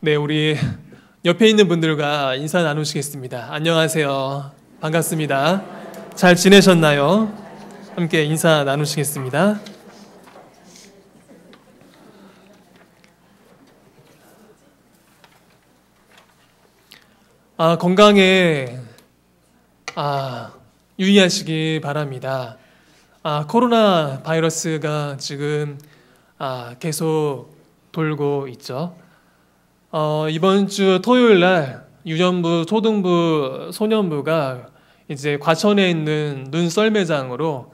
네, 우리 옆에 있는 분들과 인사 나누시겠습니다. 안녕하세요. 반갑습니다. 잘 지내셨나요? 함께 인사 나누시겠습니다. 아, 건강에 아, 유의하시기 바랍니다. 아, 코로나 바이러스가 지금 아, 계속 돌고 있죠. 어, 이번 주 토요일 날 유년부, 초등부, 소년부가 이제 과천에 있는 눈썰 매장으로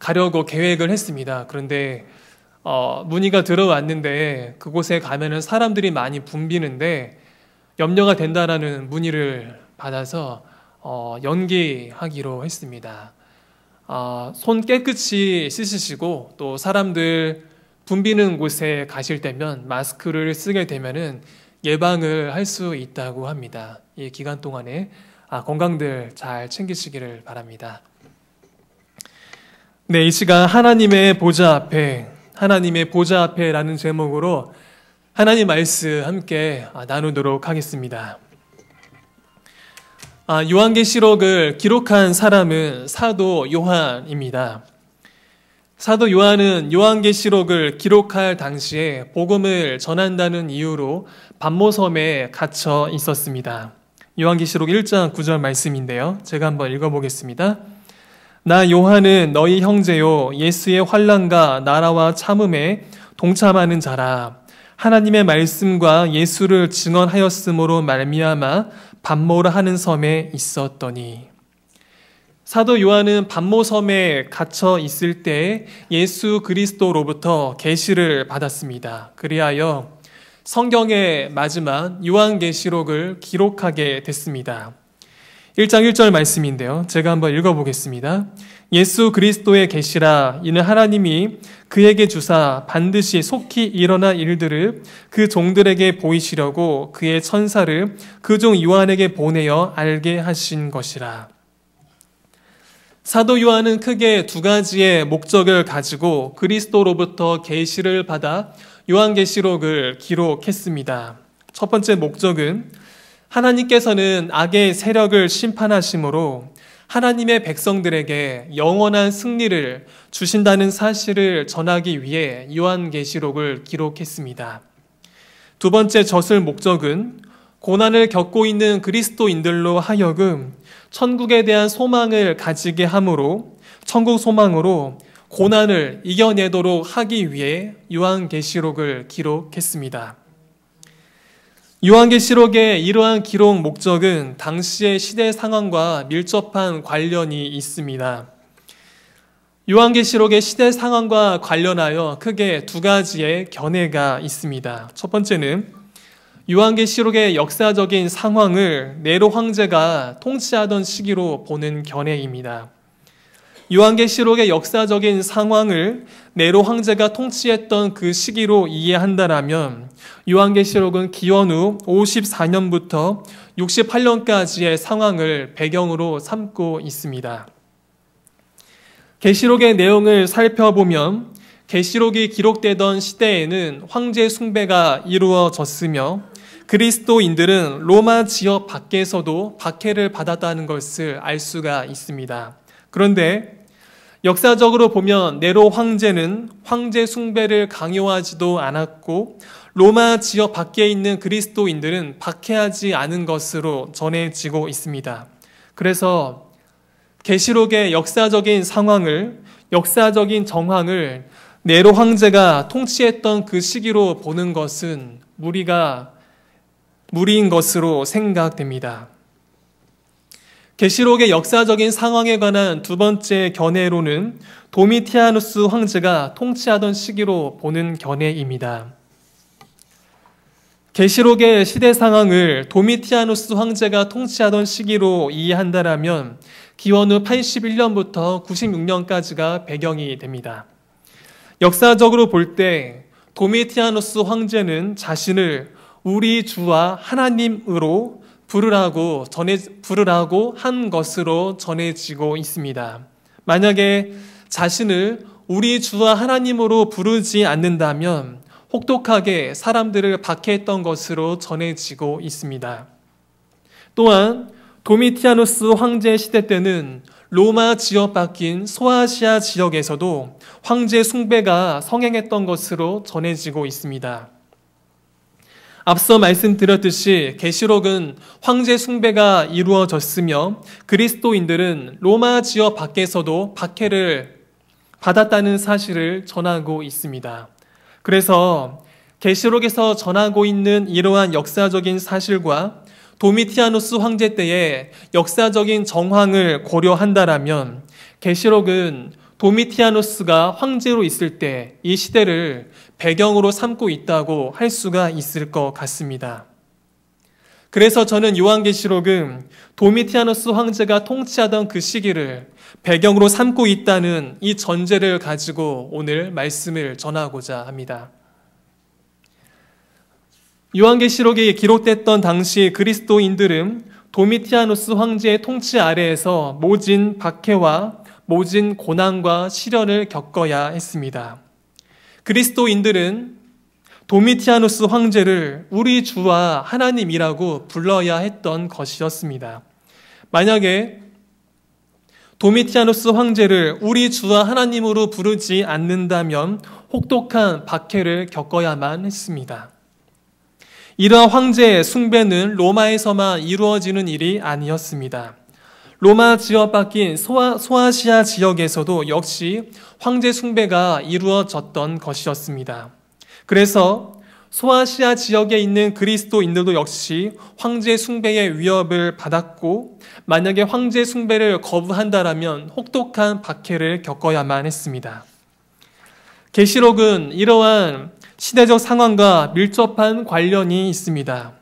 가려고 계획을 했습니다. 그런데 어, 문의가 들어왔는데 그곳에 가면은 사람들이 많이 붐비는데 염려가 된다라는 문의를 받아서 어, 연기하기로 했습니다. 어, 손 깨끗이 씻으시고 또 사람들 붐비는 곳에 가실 때면 마스크를 쓰게 되면은 예방을 할 수 있다고 합니다. 이 기간 동안에 아, 건강들 잘 챙기시기를 바랍니다. 네, 이 시간 하나님의 보좌 앞에 하나님의 보좌 앞에라는 제목으로 하나님 말씀 함께 아, 나누도록 하겠습니다. 아, 요한계시록을 기록한 사람은 사도 요한입니다. 사도 요한은 요한계시록을 기록할 당시에 복음을 전한다는 이유로 반모섬에 갇혀 있었습니다. 요한계시록 1장 9절 말씀인데요. 제가 한번 읽어보겠습니다. 나 요한은 너희 형제요 예수의 환란과 나라와 참음에 동참하는 자라 하나님의 말씀과 예수를 증언하였으므로 말미암아 반모라 하는 섬에 있었더니 사도 요한은 반모섬에 갇혀 있을 때 예수 그리스도로부터 계시를 받았습니다. 그리하여 성경의 마지막 요한계시록을 기록하게 됐습니다. 1장 1절 말씀인데요. 제가 한번 읽어 보겠습니다. 예수 그리스도의 계시라 이는 하나님이 그에게 주사 반드시 속히 일어나 일들을 그 종들에게 보이시려고 그의 천사를 그 종 요한에게 보내어 알게 하신 것이라. 사도 요한은 크게 두 가지의 목적을 가지고 그리스도로부터 계시를 받아 요한계시록을 기록했습니다. 첫 번째 목적은 하나님께서는 악의 세력을 심판하시므로 하나님의 백성들에게 영원한 승리를 주신다는 사실을 전하기 위해 요한계시록을 기록했습니다. 두 번째 젖을 목적은 고난을 겪고 있는 그리스도인들로 하여금 천국에 대한 소망을 가지게 함으로 천국 소망으로 고난을 이겨내도록 하기 위해 요한계시록을 기록했습니다. 요한계시록의 이러한 기록 목적은 당시의 시대 상황과 밀접한 관련이 있습니다. 요한계시록의 시대 상황과 관련하여 크게 두 가지의 견해가 있습니다. 첫 번째는 요한계시록의 역사적인 상황을 네로 황제가 통치하던 시기로 보는 견해입니다. 요한계시록의 역사적인 상황을 네로 황제가 통치했던 그 시기로 이해한다라면 요한계시록은 기원 후 54년부터 68년까지의 상황을 배경으로 삼고 있습니다. 계시록의 내용을 살펴보면 계시록이 기록되던 시대에는 황제 숭배가 이루어졌으며 그리스도인들은 로마 지역 밖에서도 박해를 받았다는 것을 알 수가 있습니다. 그런데 역사적으로 보면 네로 황제는 황제 숭배를 강요하지도 않았고 로마 지역 밖에 있는 그리스도인들은 박해하지 않은 것으로 전해지고 있습니다. 그래서 계시록의 역사적인 상황을 역사적인 정황을 네로 황제가 통치했던 그 시기로 보는 것은 무리가 무리인 것으로 생각됩니다. 계시록의 역사적인 상황에 관한 두 번째 견해로는 도미티아누스 황제가 통치하던 시기로 보는 견해입니다. 계시록의 시대 상황을 도미티아누스 황제가 통치하던 시기로 이해한다라면 기원후 81년부터 96년까지가 배경이 됩니다. 역사적으로 볼 때 도미티아누스 황제는 자신을 우리 주와 하나님으로 부르라고 전해 부르라고 한 것으로 전해지고 있습니다. 만약에 자신을 우리 주와 하나님으로 부르지 않는다면 혹독하게 사람들을 박해했던 것으로 전해지고 있습니다. 또한 도미티아누스 황제 시대 때는 로마 지역 밖인 소아시아 지역에서도 황제 숭배가 성행했던 것으로 전해지고 있습니다. 앞서 말씀드렸듯이 계시록은 황제 숭배가 이루어졌으며 그리스도인들은 로마 지역 밖에서도 박해를 받았다는 사실을 전하고 있습니다. 그래서 계시록에서 전하고 있는 이러한 역사적인 사실과 도미티아누스 황제 때의 역사적인 정황을 고려한다라면 계시록은 도미티아노스가 황제로 있을 때 이 시대를 배경으로 삼고 있다고 할 수가 있을 것 같습니다. 그래서 저는 요한계시록은 도미티아노스 황제가 통치하던 그 시기를 배경으로 삼고 있다는 이 전제를 가지고 오늘 말씀을 전하고자 합니다. 요한계시록에 기록됐던 당시 그리스도인들은 도미티아노스 황제의 통치 아래에서 모진 박해와 모진 고난과 시련을 겪어야 했습니다. 그리스도인들은 도미티아누스 황제를 우리 주와 하나님이라고 불러야 했던 것이었습니다. 만약에 도미티아누스 황제를 우리 주와 하나님으로 부르지 않는다면 혹독한 박해를 겪어야만 했습니다. 이러한 황제의 숭배는 로마에서만 이루어지는 일이 아니었습니다. 로마 지역 밖인 소아, 소아시아 지역에서도 역시 황제 숭배가 이루어졌던 것이었습니다. 그래서 소아시아 지역에 있는 그리스도인들도 역시 황제 숭배의 위협을 받았고 만약에 황제 숭배를 거부한다라면 혹독한 박해를 겪어야만 했습니다. 게시록은 이러한 시대적 상황과 밀접한 관련이 있습니다.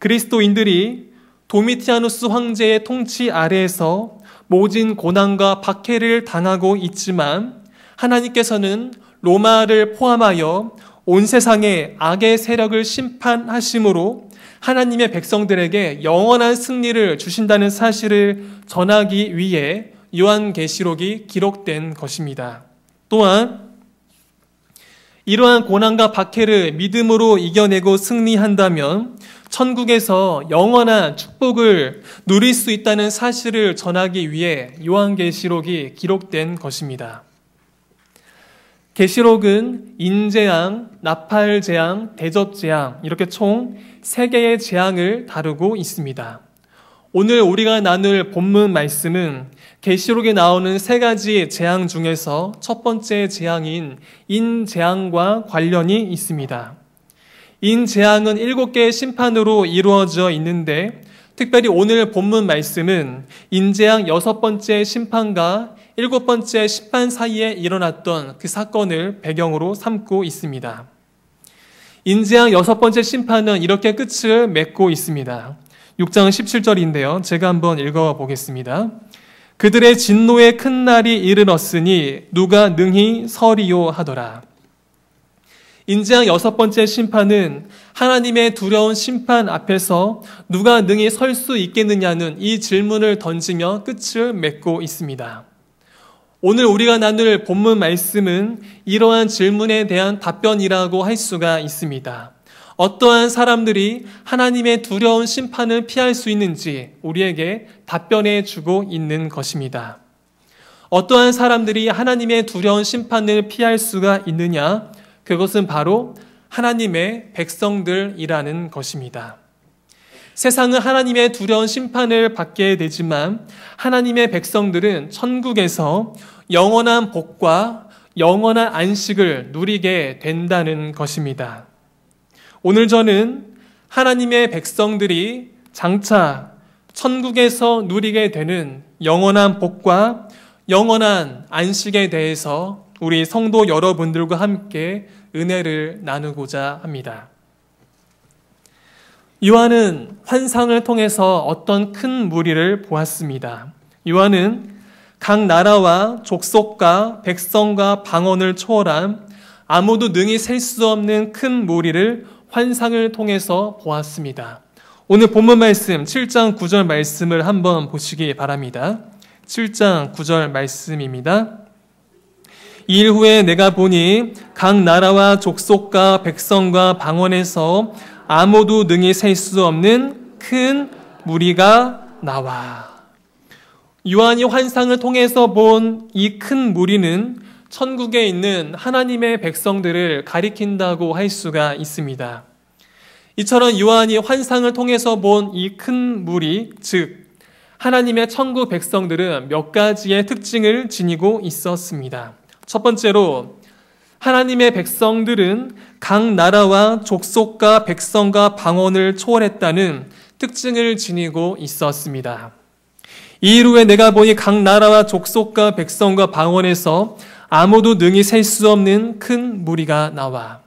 그리스도인들이 도미티아누스 황제의 통치 아래에서 모진 고난과 박해를 당하고 있지만 하나님께서는 로마를 포함하여 온세상에 악의 세력을 심판하심으로 하나님의 백성들에게 영원한 승리를 주신다는 사실을 전하기 위해 요한계시록이 기록된 것입니다. 또한 이러한 고난과 박해를 믿음으로 이겨내고 승리한다면 천국에서 영원한 축복을 누릴 수 있다는 사실을 전하기 위해 요한계시록이 기록된 것입니다. 계시록은 인재앙, 나팔재앙, 대접재앙 이렇게 총 3개의 재앙을 다루고 있습니다. 오늘 우리가 나눌 본문 말씀은 계시록에 나오는 세 가지 재앙 중에서 첫 번째 재앙인 인재앙과 관련이 있습니다. 인 재앙은 일곱 개의 심판으로 이루어져 있는데 특별히 오늘 본문 말씀은 인재앙 여섯 번째 심판과 일곱 번째 심판 사이에 일어났던 그 사건을 배경으로 삼고 있습니다. 인재앙 여섯 번째 심판은 이렇게 끝을 맺고 있습니다. 6장 17절인데요. 제가 한번 읽어 보겠습니다. 그들의 진노의 큰 날이 이르렀으니 누가 능히 서리요 하더라. 인재양 여섯 번째 심판은 하나님의 두려운 심판 앞에서 누가 능히 설 수 있겠느냐는 이 질문을 던지며 끝을 맺고 있습니다. 오늘 우리가 나눌 본문 말씀은 이러한 질문에 대한 답변이라고 할 수가 있습니다. 어떠한 사람들이 하나님의 두려운 심판을 피할 수 있는지 우리에게 답변해 주고 있는 것입니다. 어떠한 사람들이 하나님의 두려운 심판을 피할 수가 있느냐? 그것은 바로 하나님의 백성들이라는 것입니다. 세상은 하나님의 두려운 심판을 받게 되지만 하나님의 백성들은 천국에서 영원한 복과 영원한 안식을 누리게 된다는 것입니다. 오늘 저는 하나님의 백성들이 장차 천국에서 누리게 되는 영원한 복과 영원한 안식에 대해서 우리 성도 여러분들과 함께 은혜를 나누고자 합니다. 요한은 환상을 통해서 어떤 큰 무리를 보았습니다. 요한은 각 나라와 족속과 백성과 방언을 초월한 아무도 능히 셀 수 없는 큰 무리를 환상을 통해서 보았습니다. 오늘 본문 말씀 7장 9절 말씀을 한번 보시기 바랍니다. 7장 9절 말씀입니다. 일 후에 내가 보니 각 나라와 족속과 백성과 방언에서 아무도 능히 셀수 없는 큰 무리가 나와. 요한이 환상을 통해서 본 이 큰 무리는 천국에 있는 하나님의 백성들을 가리킨다고 할 수가 있습니다. 이처럼 요한이 환상을 통해서 본 이 큰 무리, 즉, 하나님의 천국 백성들은 몇 가지의 특징을 지니고 있었습니다. 첫 번째로 하나님의 백성들은 각 나라와 족속과 백성과 방언을 초월했다는 특징을 지니고 있었습니다. 이후에 내가 보니 각 나라와 족속과 백성과 방언에서 아무도 능히 셀 수 없는 큰 무리가 나와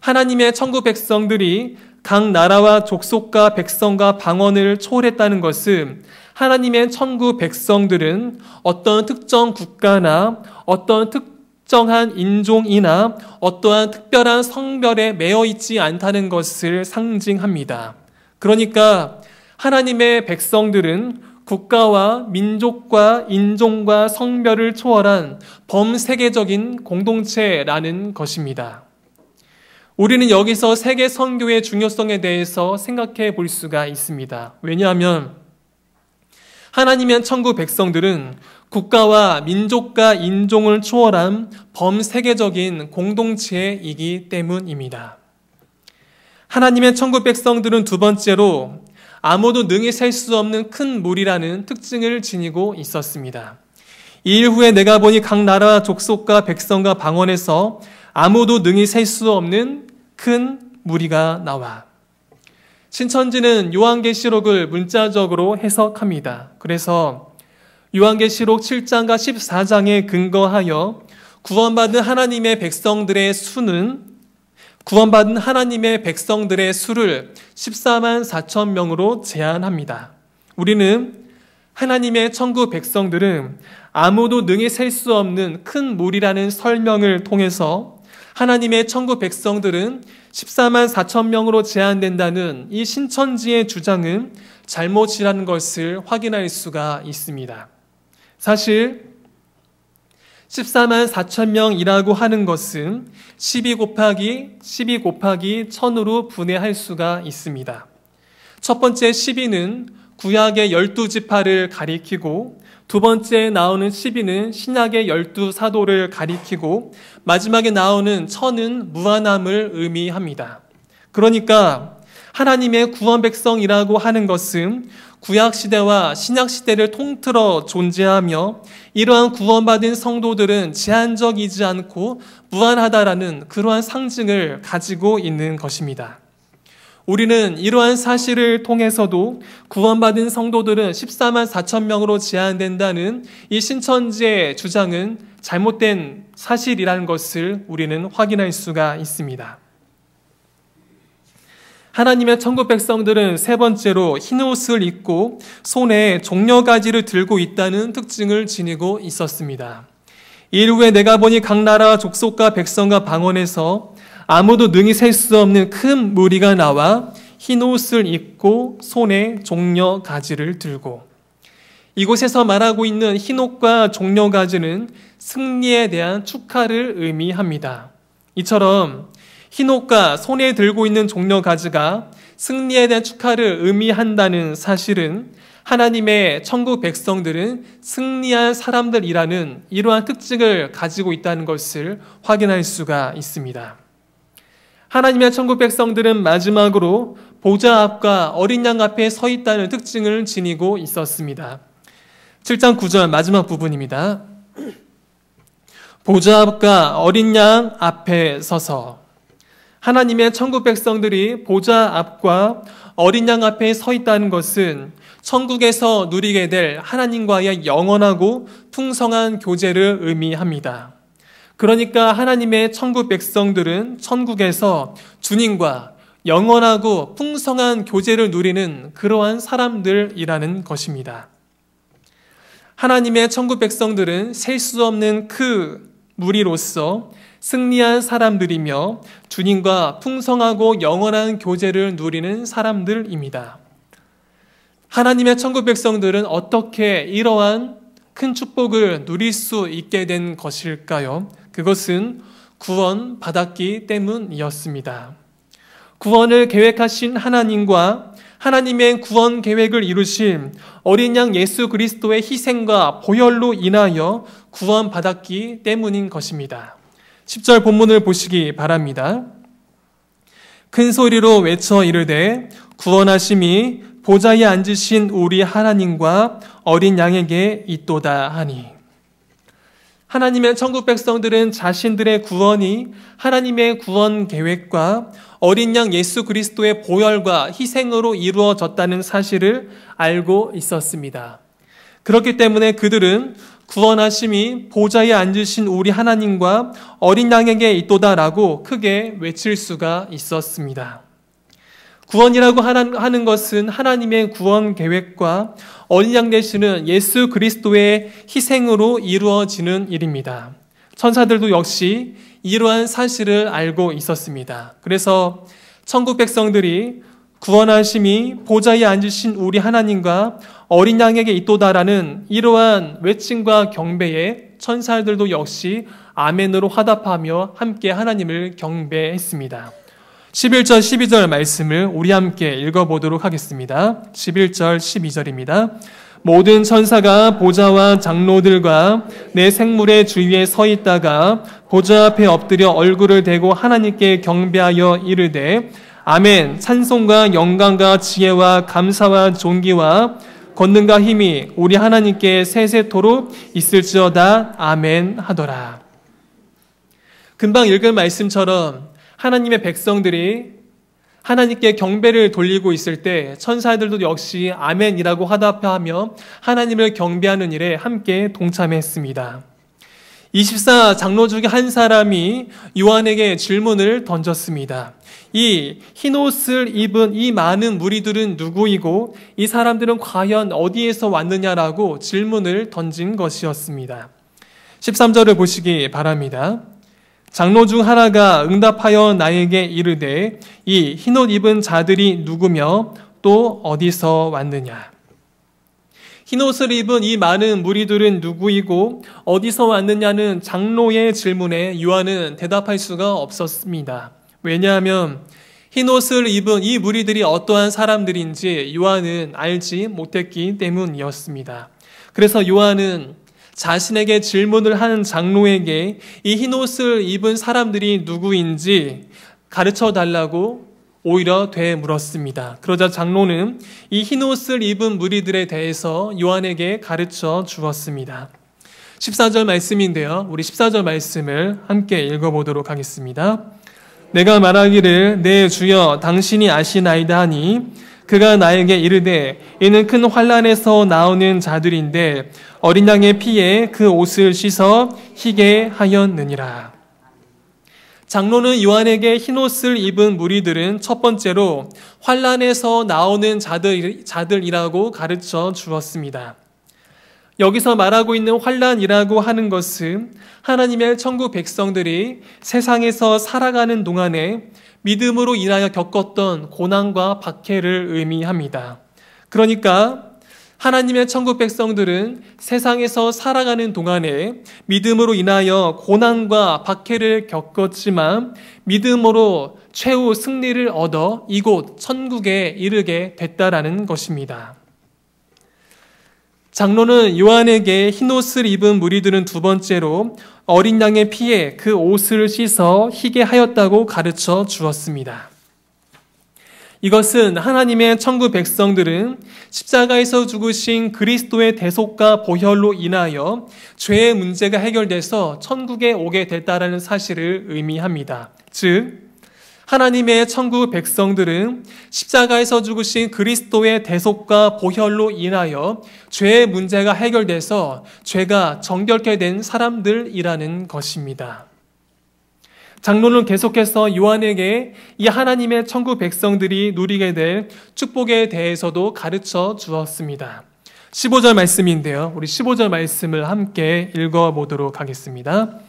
하나님의 천국 백성들이 각 나라와 족속과 백성과 방언을 초월했다는 것은 하나님의 천국 백성들은 어떤 특정 국가나 어떤 특정한 인종이나 어떠한 특별한 성별에 매여 있지 않다는 것을 상징합니다. 그러니까 하나님의 백성들은 국가와 민족과 인종과 성별을 초월한 범세계적인 공동체라는 것입니다. 우리는 여기서 세계 선교의 중요성에 대해서 생각해 볼 수가 있습니다. 왜냐하면 하나님의 천국 백성들은 국가와 민족과 인종을 초월한 범세계적인 공동체이기 때문입니다. 하나님의 천국 백성들은 두 번째로 아무도 능히 셀 수 없는 큰 물이라는 특징을 지니고 있었습니다. 이 일 후에 내가 보니 각 나라 족속과 백성과 방언에서 아무도 능히 셀 수 없는 큰 무리가 나와 신천지는 요한계시록을 문자적으로 해석합니다. 그래서 요한계시록 7장과 14장에 근거하여 구원받은 하나님의 백성들의 수는 구원받은 하나님의 백성들의 수를 14만 4천 명으로 제한합니다. 우리는 하나님의 천국 백성들은 아무도 능히 셀 수 없는 큰 물이라는 설명을 통해서 하나님의 천국 백성들은 14만 4천 명으로 제한된다는 이 신천지의 주장은 잘못이라는 것을 확인할 수가 있습니다. 사실 14만 4천 명이라고 하는 것은 12 곱하기 12 곱하기 1000으로 분해할 수가 있습니다. 첫 번째 12는 구약의 12지파를 가리키고 두 번째 나오는 시비는 신약의 열두 사도를 가리키고 마지막에 나오는 천은 무한함을 의미합니다. 그러니까 하나님의 구원 백성이라고 하는 것은 구약 시대와 신약 시대를 통틀어 존재하며 이러한 구원받은 성도들은 제한적이지 않고 무한하다라는 그러한 상징을 가지고 있는 것입니다. 우리는 이러한 사실을 통해서도 구원받은 성도들은 14만 4천 명으로 제한된다는 이 신천지의 주장은 잘못된 사실이라는 것을 우리는 확인할 수가 있습니다. 하나님의 천국 백성들은 세 번째로 흰 옷을 입고 손에 종려가지를 들고 있다는 특징을 지니고 있었습니다. 이후에 내가 보니 각 나라 족속과 백성과 방언에서 아무도 능히 셀수 없는 큰 무리가 나와 흰 옷을 입고 손에 종려 가지를 들고 이곳에서 말하고 있는 흰 옷과 종려 가지는 승리에 대한 축하를 의미합니다. 이처럼 흰 옷과 손에 들고 있는 종려 가지가 승리에 대한 축하를 의미한다는 사실은 하나님의 천국 백성들은 승리한 사람들이라는 이러한 특징을 가지고 있다는 것을 확인할 수가 있습니다. 하나님의 천국 백성들은 마지막으로 보좌 앞과 어린 양 앞에 서 있다는 특징을 지니고 있었습니다. 7장 9절 마지막 부분입니다. 보좌 앞과 어린 양 앞에 서서 하나님의 천국 백성들이 보좌 앞과 어린 양 앞에 서 있다는 것은 천국에서 누리게 될 하나님과의 영원하고 풍성한 교제를 의미합니다. 그러니까 하나님의 천국 백성들은 천국에서 주님과 영원하고 풍성한 교제를 누리는 그러한 사람들이라는 것입니다. 하나님의 천국 백성들은 셀 수 없는 그 무리로서 승리한 사람들이며 주님과 풍성하고 영원한 교제를 누리는 사람들입니다. 하나님의 천국 백성들은 어떻게 이러한 큰 축복을 누릴 수 있게 된 것일까요? 그것은 구원 받았기 때문이었습니다. 구원을 계획하신 하나님과 하나님의 구원 계획을 이루신 어린 양 예수 그리스도의 희생과 보혈로 인하여 구원받았기 때문인 것입니다. 10절 본문을 보시기 바랍니다. 큰 소리로 외쳐 이르되 구원하심이 보좌에 앉으신 우리 하나님과 어린 양에게 있도다 하니 하나님의 천국 백성들은 자신들의 구원이 하나님의 구원 계획과 어린 양 예수 그리스도의 보혈과 희생으로 이루어졌다는 사실을 알고 있었습니다. 그렇기 때문에 그들은 구원하심이 보좌에 앉으신 우리 하나님과 어린 양에게 있도다라고 크게 외칠 수가 있었습니다. 구원이라고 하는 것은 하나님의 구원 계획과 어린 양 대신은 예수 그리스도의 희생으로 이루어지는 일입니다. 천사들도 역시 이러한 사실을 알고 있었습니다. 그래서 천국 백성들이 구원하심이 보좌에 앉으신 우리 하나님과 어린 양에게 있도다라는 이러한 외침과 경배에 천사들도 역시 아멘으로 화답하며 함께 하나님을 경배했습니다. 11절, 12절 말씀을 우리 함께 읽어보도록 하겠습니다. 11절, 12절입니다. 모든 천사가 보좌와 장로들과 내 생물의 주위에 서 있다가 보좌 앞에 엎드려 얼굴을 대고 하나님께 경배하여 이르되 아멘 찬송과 영광과 지혜와 감사와 존귀와 권능과 힘이 우리 하나님께 세세토록 있을지어다 아멘 하더라. 금방 읽은 말씀처럼 하나님의 백성들이 하나님께 경배를 돌리고 있을 때 천사들도 역시 아멘이라고 화답하며 하나님을 경배하는 일에 함께 동참했습니다. 24 장로 중에 한 사람이 요한에게 질문을 던졌습니다. 이 흰옷을 입은 이 많은 무리들은 누구이고 이 사람들은 과연 어디에서 왔느냐라고 질문을 던진 것이었습니다. 13절을 보시기 바랍니다. 장로 중 하나가 응답하여 나에게 이르되 이 흰옷 입은 자들이 누구며 또 어디서 왔느냐 흰옷을 입은 이 많은 무리들은 누구이고 어디서 왔느냐는 장로의 질문에 요한은 대답할 수가 없었습니다. 왜냐하면 흰옷을 입은 이 무리들이 어떠한 사람들인지 요한은 알지 못했기 때문이었습니다. 그래서 요한은 자신에게 질문을 한 장로에게 이 흰옷을 입은 사람들이 누구인지 가르쳐 달라고 오히려 되물었습니다. 그러자 장로는 이 흰옷을 입은 무리들에 대해서 요한에게 가르쳐 주었습니다. 14절 말씀인데요. 우리 14절 말씀을 함께 읽어보도록 하겠습니다. 내가 말하기를 내 주여 당신이 아시나이다 하니 그가 나에게 이르되 이는 큰 환란에서 나오는 자들인데 어린 양의 피에 그 옷을 씻어 희게 하였느니라. 장로는 요한에게 흰 옷을 입은 무리들은 첫 번째로 환란에서 나오는 자들, 자들이라고 가르쳐 주었습니다. 여기서 말하고 있는 환란이라고 하는 것은 하나님의 천국 백성들이 세상에서 살아가는 동안에 믿음으로 인하여 겪었던 고난과 박해를 의미합니다. 그러니까 하나님의 천국 백성들은 세상에서 살아가는 동안에 믿음으로 인하여 고난과 박해를 겪었지만 믿음으로 최후 승리를 얻어 이곳 천국에 이르게 됐다라는 것입니다. 장로는 요한에게 흰 옷을 입은 무리들은 두 번째로 어린 양의 피에 그 옷을 씻어 희게 하였다고 가르쳐 주었습니다. 이것은 하나님의 천구 백성들은 십자가에서 죽으신 그리스도의 대속과 보혈로 인하여 죄의 문제가 해결돼서 천국에 오게 됐다라는 사실을 의미합니다. 즉 하나님의 천국 백성들은 십자가에서 죽으신 그리스도의 대속과 보혈로 인하여 죄의 문제가 해결돼서 죄가 정결케 된 사람들이라는 것입니다. 장로는 계속해서 요한에게 이 하나님의 천국 백성들이 누리게 될 축복에 대해서도 가르쳐 주었습니다. 15절 말씀인데요. 우리 15절 말씀을 함께 읽어 보도록 하겠습니다.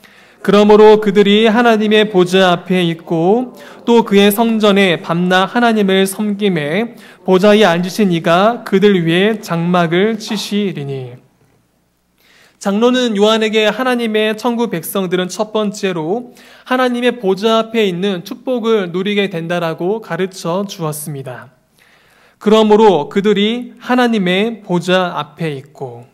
그러므로 그들이 하나님의 보좌 앞에 있고 또 그의 성전에 밤낮 하나님을 섬김에 보좌에 앉으신 이가 그들 위에 장막을 치시리니 장로는 요한에게 하나님의 천국 백성들은 첫 번째로 하나님의 보좌 앞에 있는 축복을 누리게 된다라고 가르쳐 주었습니다. 그러므로 그들이 하나님의 보좌 앞에 있고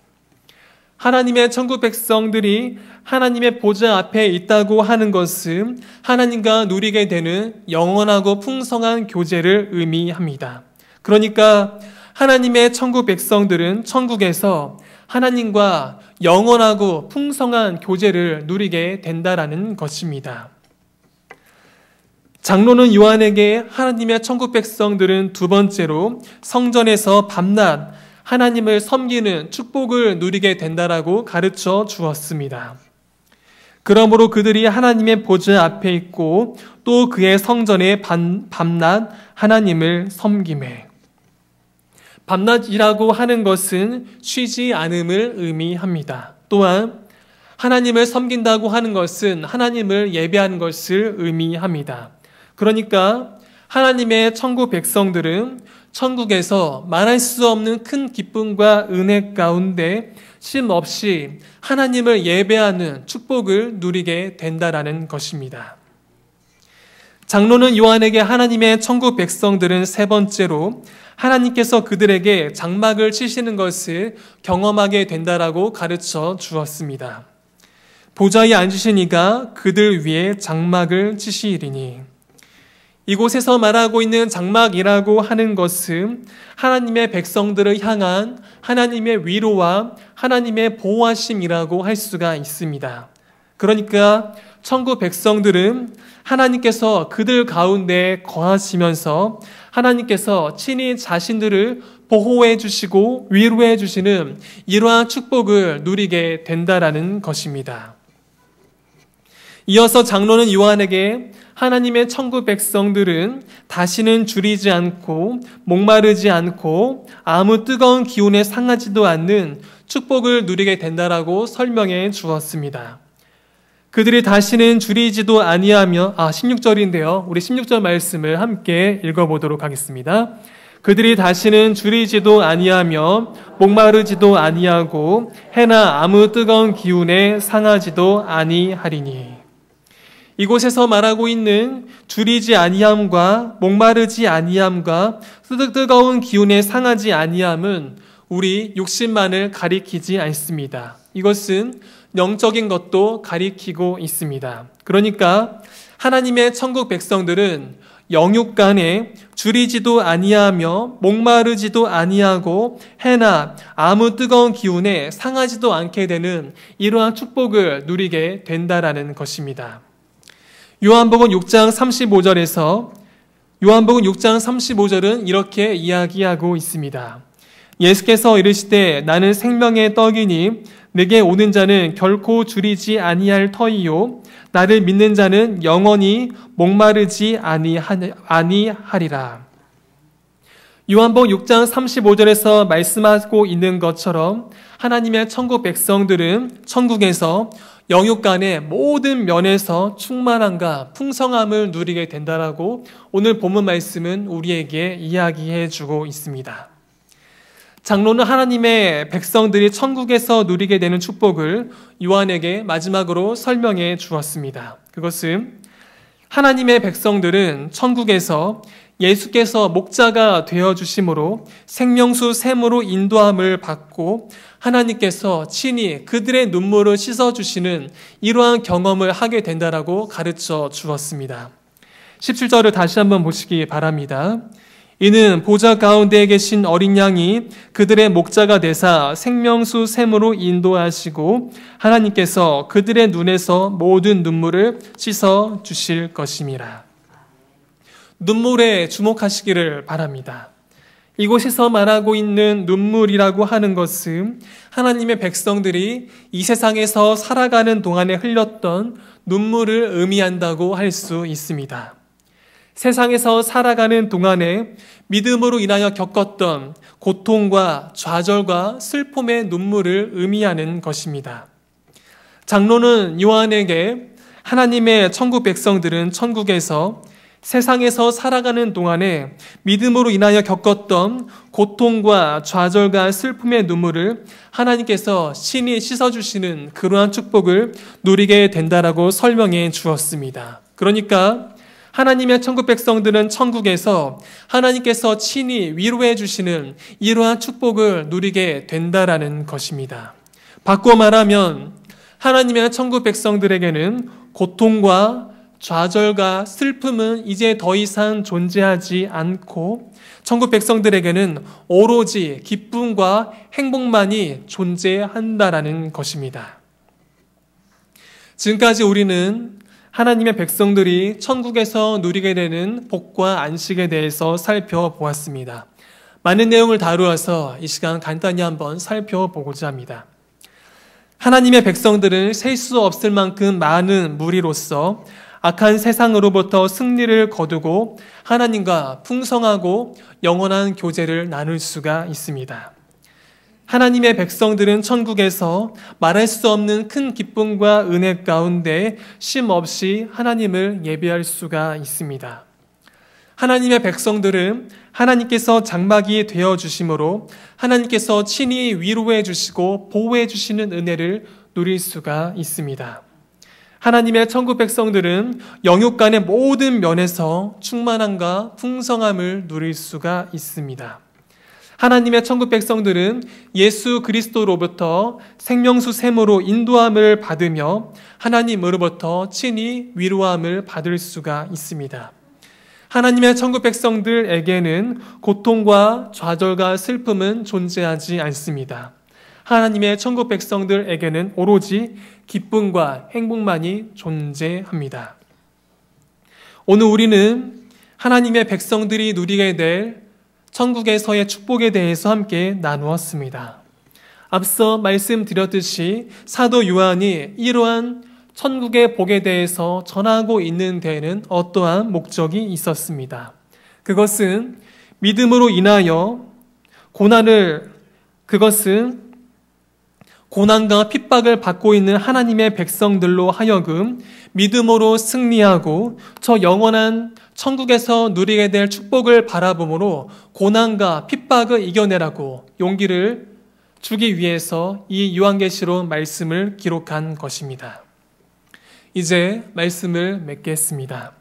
하나님의 천국 백성들이 하나님의 보좌 앞에 있다고 하는 것은 하나님과 누리게 되는 영원하고 풍성한 교제를 의미합니다. 그러니까 하나님의 천국 백성들은 천국에서 하나님과 영원하고 풍성한 교제를 누리게 된다라는 것입니다. 장로는 요한에게 하나님의 천국 백성들은 두 번째로 성전에서 밤낮 하나님을 섬기는 축복을 누리게 된다라고 가르쳐 주었습니다. 그러므로 그들이 하나님의 보좌 앞에 있고 또 그의 성전에 밤낮 하나님을 섬김에 밤낮이라고 하는 것은 쉬지 않음을 의미합니다. 또한 하나님을 섬긴다고 하는 것은 하나님을 예배하는 것을 의미합니다. 그러니까 하나님의 천국 백성들은 천국에서 말할 수 없는 큰 기쁨과 은혜 가운데 심 없이 하나님을 예배하는 축복을 누리게 된다라는 것입니다. 장로는 요한에게 하나님의 천국 백성들은 세 번째로 하나님께서 그들에게 장막을 치시는 것을 경험하게 된다라고 가르쳐 주었습니다. 보좌에 앉으신 이가 그들 위에 장막을 치시리니 이곳에서 말하고 있는 장막이라고 하는 것은 하나님의 백성들을 향한 하나님의 위로와 하나님의 보호하심이라고 할 수가 있습니다. 그러니까 천국 백성들은 하나님께서 그들 가운데 거하시면서 하나님께서 친히 자신들을 보호해 주시고 위로해 주시는 이러한 축복을 누리게 된다라는 것입니다. 이어서 장로는 요한에게 하나님의 천국 백성들은 다시는 줄이지 않고 목마르지 않고 아무 뜨거운 기운에 상하지도 않는 축복을 누리게 된다라고 설명해 주었습니다. 그들이 다시는 줄이지도 아니하며 아 16절인데요. 우리 16절 말씀을 함께 읽어 보도록 하겠습니다. 그들이 다시는 줄이지도 아니하며 목마르지도 아니하고 해나 아무 뜨거운 기운에 상하지도 아니하리니 이곳에서 말하고 있는 줄이지 아니함과 목마르지 아니함과 뜨거운 기운에 상하지 아니함은 우리 욕심만을 가리키지 않습니다. 이것은 영적인 것도 가리키고 있습니다. 그러니까 하나님의 천국 백성들은 영육간에 줄이지도 아니하며 목마르지도 아니하고 해나 아무 뜨거운 기운에 상하지도 않게 되는 이러한 축복을 누리게 된다라는 것입니다. 요한복음 6장 35절에서 요한복음 6장 35절은 이렇게 이야기하고 있습니다. 예수께서 이르시되 나는 생명의 떡이니 내게 오는 자는 결코 줄이지 아니할 터이요 나를 믿는 자는 영원히 목마르지 아니하리라. 요한복 6장 35절에서 말씀하고 있는 것처럼 하나님의 천국 백성들은 천국에서 영육 간의 모든 면에서 충만함과 풍성함을 누리게 된다라고 오늘 본문 말씀은 우리에게 이야기해 주고 있습니다. 장로는 하나님의 백성들이 천국에서 누리게 되는 축복을 요한에게 마지막으로 설명해 주었습니다. 그것은 하나님의 백성들은 천국에서 예수께서 목자가 되어 주심으로 생명수 샘으로 인도함을 받고 하나님께서 친히 그들의 눈물을 씻어 주시는 이러한 경험을 하게 된다라고 가르쳐 주었습니다. 17절을 다시 한번 보시기 바랍니다. 이는 보좌 가운데 계신 어린 양이 그들의 목자가 되사 생명수 샘으로 인도하시고 하나님께서 그들의 눈에서 모든 눈물을 씻어 주실 것임이라. 눈물에 주목하시기를 바랍니다. 이곳에서 말하고 있는 눈물이라고 하는 것은 하나님의 백성들이 이 세상에서 살아가는 동안에 흘렸던 눈물을 의미한다고 할 수 있습니다. 세상에서 살아가는 동안에 믿음으로 인하여 겪었던 고통과 좌절과 슬픔의 눈물을 의미하는 것입니다. 장로는 요한에게 하나님의 천국 백성들은 천국에서 세상에서 살아가는 동안에 믿음으로 인하여 겪었던 고통과 좌절과 슬픔의 눈물을 하나님께서 신이 씻어주시는 그러한 축복을 누리게 된다라고 설명해 주었습니다. 그러니까 하나님의 천국 백성들은 천국에서 하나님께서 친히 위로해 주시는 이러한 축복을 누리게 된다라는 것입니다. 바꿔 말하면 하나님의 천국 백성들에게는 고통과 좌절과 슬픔은 이제 더 이상 존재하지 않고 천국 백성들에게는 오로지 기쁨과 행복만이 존재한다라는 것입니다. 지금까지 우리는 하나님의 백성들이 천국에서 누리게 되는 복과 안식에 대해서 살펴보았습니다. 많은 내용을 다루어서 이 시간 간단히 한번 살펴보고자 합니다. 하나님의 백성들은 셀 수 없을 만큼 많은 무리로서 악한 세상으로부터 승리를 거두고 하나님과 풍성하고 영원한 교제를 나눌 수가 있습니다. 하나님의 백성들은 천국에서 말할 수 없는 큰 기쁨과 은혜 가운데 심 없이 하나님을 예배할 수가 있습니다. 하나님의 백성들은 하나님께서 장막이 되어 주심으로 하나님께서 친히 위로해 주시고 보호해 주시는 은혜를 누릴 수가 있습니다. 하나님의 천국 백성들은 영육간의 모든 면에서 충만함과 풍성함을 누릴 수가 있습니다. 하나님의 천국 백성들은 예수 그리스도로부터 생명수 샘으로 인도함을 받으며 하나님으로부터 친히 위로함을 받을 수가 있습니다. 하나님의 천국 백성들에게는 고통과 좌절과 슬픔은 존재하지 않습니다. 하나님의 천국 백성들에게는 오로지 기쁨과 행복만이 존재합니다. 오늘 우리는 하나님의 백성들이 누리게 될 천국에서의 축복에 대해서 함께 나누었습니다. 앞서 말씀드렸듯이 사도 요한이 이러한 천국의 복에 대해서 전하고 있는 데에는 어떠한 목적이 있었습니다. 그것은 믿음으로 인하여 고난을 그것은 고난과 핍박을 받고 있는 하나님의 백성들로 하여금 믿음으로 승리하고 저 영원한 천국에서 누리게 될 축복을 바라보므로 고난과 핍박을 이겨내라고 용기를 주기 위해서 이 요한계시록 말씀을 기록한 것입니다. 이제 말씀을 맺겠습니다.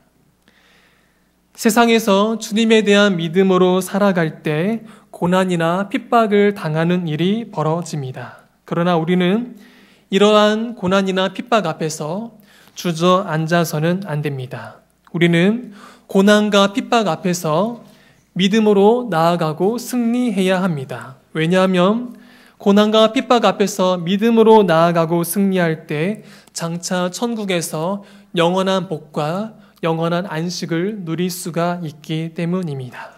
세상에서 주님에 대한 믿음으로 살아갈 때 고난이나 핍박을 당하는 일이 벌어집니다. 그러나 우리는 이러한 고난이나 핍박 앞에서 주저앉아서는 안 됩니다. 우리는 고난과 핍박 앞에서 믿음으로 나아가고 승리해야 합니다. 왜냐하면 고난과 핍박 앞에서 믿음으로 나아가고 승리할 때 장차 천국에서 영원한 복과 영원한 안식을 누릴 수가 있기 때문입니다.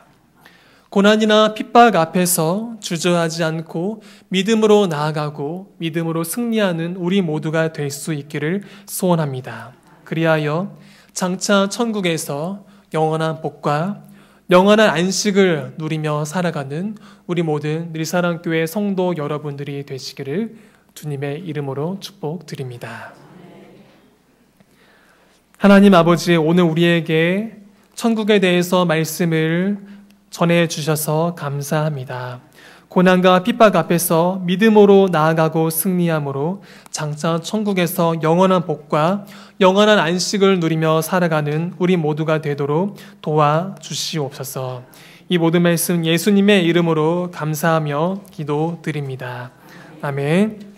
고난이나 핍박 앞에서 주저하지 않고 믿음으로 나아가고 믿음으로 승리하는 우리 모두가 될 수 있기를 소원합니다. 그리하여 장차 천국에서 영원한 복과 영원한 안식을 누리며 살아가는 우리 모든 늘사랑교회 성도 여러분들이 되시기를 주님의 이름으로 축복드립니다. 하나님 아버지, 오늘 우리에게 천국에 대해서 말씀을 전해 주셔서 감사합니다. 고난과 핍박 앞에서 믿음으로 나아가고 승리함으로 장차 천국에서 영원한 복과 영원한 안식을 누리며 살아가는 우리 모두가 되도록 도와 주시옵소서. 이 모든 말씀 예수님의 이름으로 감사하며 기도드립니다. 아멘.